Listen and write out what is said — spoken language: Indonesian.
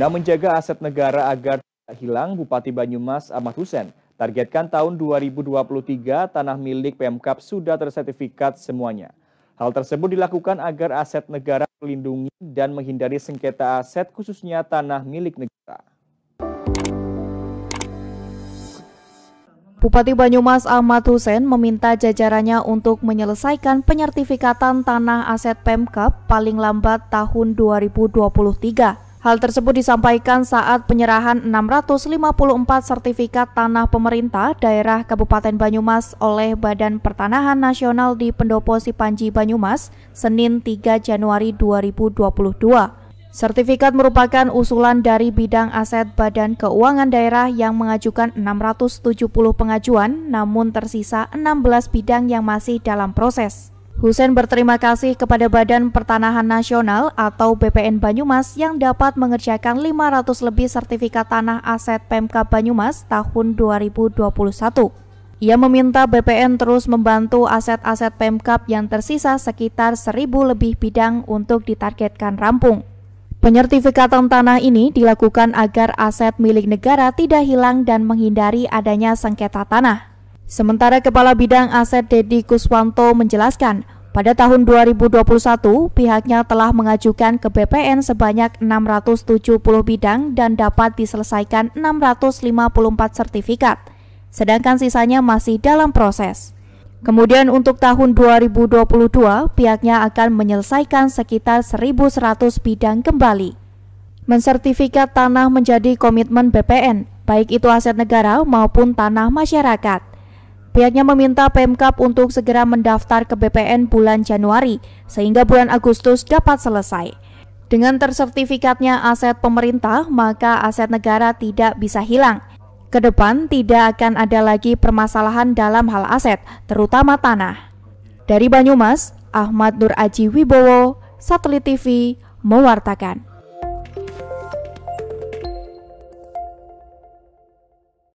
Guna menjaga aset negara agar tidak hilang, Bupati Banyumas Ahmad Hussein targetkan tahun 2023 tanah milik Pemkap sudah tersertifikat semuanya. Hal tersebut dilakukan agar aset negara terlindungi dan menghindari sengketa aset khususnya tanah milik negara. Bupati Banyumas Ahmad Hussein meminta jajarannya untuk menyelesaikan penyertifikatan tanah aset Pemkap paling lambat tahun 2023. Hal tersebut disampaikan saat penyerahan 654 sertifikat tanah pemerintah daerah Kabupaten Banyumas oleh Badan Pertanahan Nasional di Pendopo Sipanji Banyumas, Senin 3 Januari 2022. Sertifikat merupakan usulan dari bidang aset Badan Keuangan Daerah yang mengajukan 670 pengajuan, namun tersisa 16 bidang yang masih dalam proses. Hussein berterima kasih kepada Badan Pertanahan Nasional atau BPN Banyumas yang dapat mengerjakan 500 lebih sertifikat tanah aset PMK Banyumas tahun 2021. Ia meminta BPN terus membantu aset-aset Pemkap yang tersisa sekitar 1000 lebih bidang untuk ditargetkan rampung. Penyertifikatan tanah ini dilakukan agar aset milik negara tidak hilang dan menghindari adanya sengketa tanah. Sementara Kepala Bidang Aset Dedi Kuswanto menjelaskan, pada tahun 2021 pihaknya telah mengajukan ke BPN sebanyak 670 bidang dan dapat diselesaikan 654 sertifikat, sedangkan sisanya masih dalam proses. Kemudian untuk tahun 2022 pihaknya akan menyelesaikan sekitar 1.100 bidang kembali. Mensertifikat tanah menjadi komitmen BPN, baik itu aset negara maupun tanah masyarakat. Pihaknya meminta Pemkap untuk segera mendaftar ke BPN bulan Januari sehingga bulan Agustus dapat selesai. Dengan tersertifikatnya aset pemerintah, maka aset negara tidak bisa hilang. Kedepan tidak akan ada lagi permasalahan dalam hal aset, terutama tanah. Dari Banyumas, Ahmad Nur Aji Wibowo, Satelit TV, mewartakan.